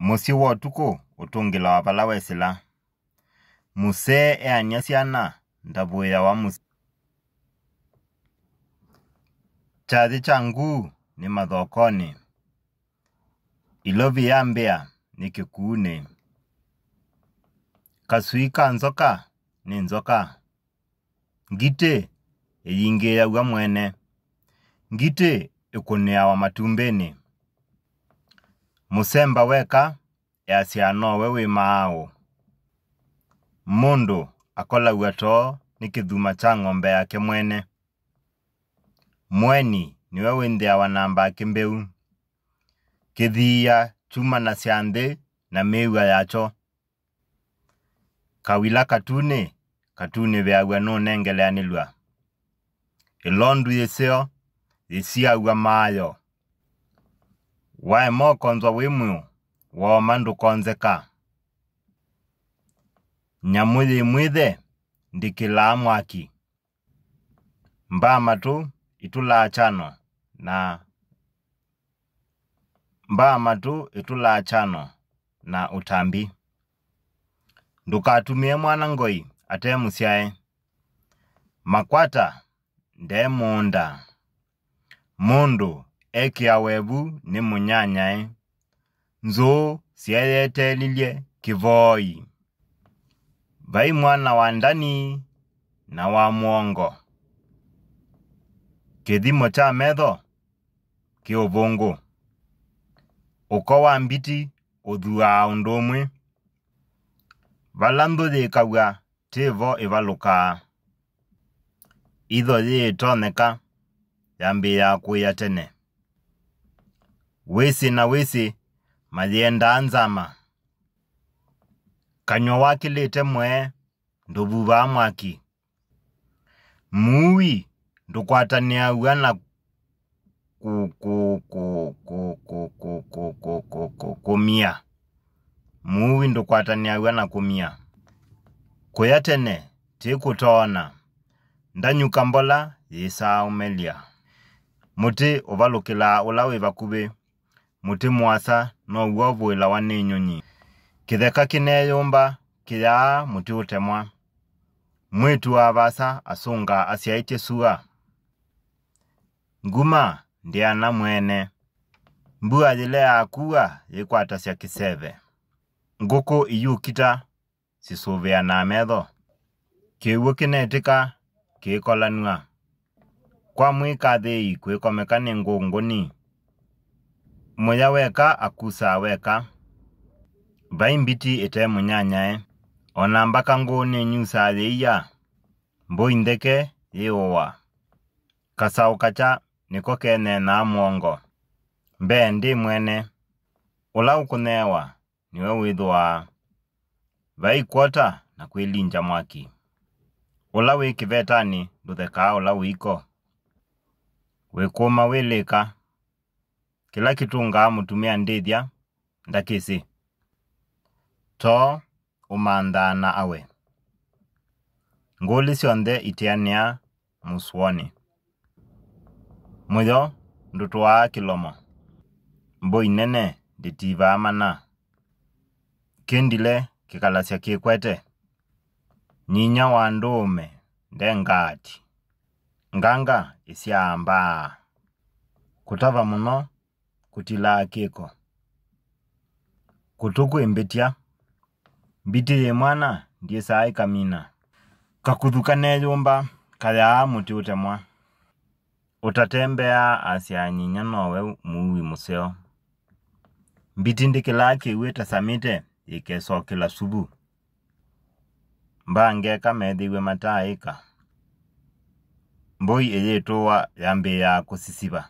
musi wotuko utungila wapala wesila musee eanya syana ndavuya wa musi chathi changu ni mathokoni ilovi ya mbia ni kikuuni kasui ka nzoka ni nzoka ngiti iyingĩĩaua mwene ngiti ikũnĩawa matumbĩni Musemba weka yasianowe wĩmaũ. Mũndũ akolagwa too nĩ kĩthuma cha ng'ombe yake mwene. Mweni nĩwe wĩthĩawa na mbakĩ mbeu. Kĩthiia chuma sya nthĩ na mĩĩwa yacho. Kawila katuni katuni weawa nũnengeleanĩlwa. Ilondu yiseo yisiawa maayo wae mokonzwa wimwyo wooma ndukonzeka nyamwĩlĩ imwĩthe ndikilaa mwaki mbaa itula chano na mbaa itula chano na utambi ndukatumie mwana ngoi ate musyae makwata ndee muunda mundu ekia webu ni munyanya nzuu syethethelilye kivoi vai mwana wa ndani na wa mwongo kithimo kya metho ki uvungu uko wa mbiti uthuaa undu umwi vala nthu yikaw'a tivo ivalukaa itho yiitonyeka yambiiaa kuya tene wisi na wisi malyenda nzama kanywa wakilite mwee nduvuvaa mwaki muuwi ndukwataniaw'a na kumia muuwi ndukwataniaw'a na kumia kuya tene tikutoona ndanyuka mbola yisaumelya muti uvalukilaa ula wi vakuvi mũtĩ mũasa nowʼoũvũĩlawa nĩnyũnyi kĩtheka kĩneyũmba kĩyaa mũtĩũtemwa mwĩĩtuwa vasa asũnga asyaĩtye sua nguma ndĩana mwene mbua yĩle yakua yĩkwatasya kĩseve ngũkũ iyukita sĩsũvĩa na metho kĩwʼũ kĩnetĩka kĩĩkolanwʼa kwa mwĩkathĩi kwĩkomeka nĩ ngũngũni weka akusa weka vai mbiti ette munyanyae ona mbaka nguni nyusa yeiya mbui ndeke yiuwa kasau kacha niko na mwongo mbee ndi mwene ula ukuneewa niwe withwaa vai kwota na kwilinja mwaki ula wi kivetani nduthakaa ula wiko wikuma wilika kila kitunga mutumia ndethia ndakisi to na awe ngũũli sionthe itiania musuoni mwitho ndutwaa kilomo mbui nene nditivaa mana kindile kikalasya kikwete nyinya wa ndume ndengaati nganga isyaambaa kutava muno kuti akeko Kutuku embetia mbiti ye mwana ndiye saai kamina. Kakuthuka ne yumba kalyaa muti utemwa. Utatembea asyanyinya nowe muwi museo. Mpiti ndikilaa kiwu etasamite ikesokela subu. Mbaangeka meethiiwe mataaika mboi eyettuwa ya kusisiba